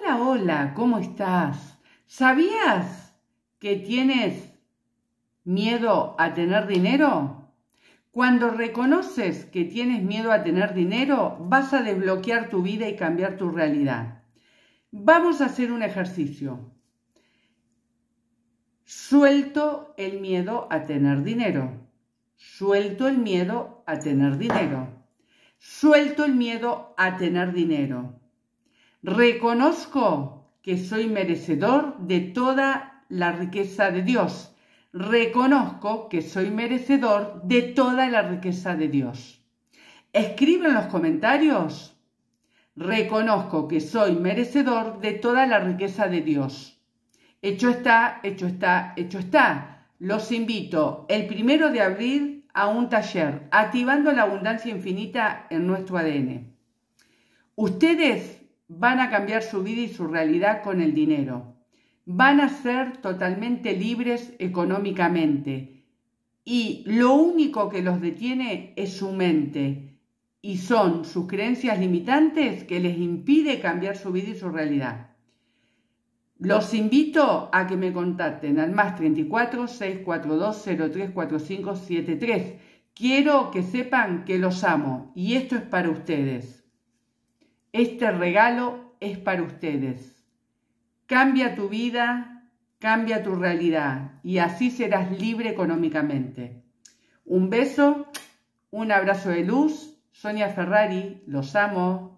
Hola, hola, ¿cómo estás? ¿Sabías que tienes miedo a tener dinero? Cuando reconoces que tienes miedo a tener dinero, vas a desbloquear tu vida y cambiar tu realidad. Vamos a hacer un ejercicio. Suelto el miedo a tener dinero. Suelto el miedo a tener dinero. Suelto el miedo a tener dinero. Reconozco que soy merecedor de toda la riqueza de Dios. Reconozco que soy merecedor de toda la riqueza de Dios. Escribe en los comentarios. Reconozco que soy merecedor de toda la riqueza de Dios. Hecho está, hecho está, hecho está. Los invito el primero de abril a un taller, activando la abundancia infinita en nuestro ADN. Ustedes van a cambiar su vida y su realidad con el dinero. Van a ser totalmente libres económicamente. Y lo único que los detiene es su mente. Y son sus creencias limitantes que les impide cambiar su vida y su realidad. Los invito a que me contacten al más 34 642 73. Quiero que sepan que los amo y esto es para ustedes. Este regalo es para ustedes. Cambia tu vida, cambia tu realidad y así serás libre económicamente. Un beso, un abrazo de luz. Sonia Ferrari, los amo.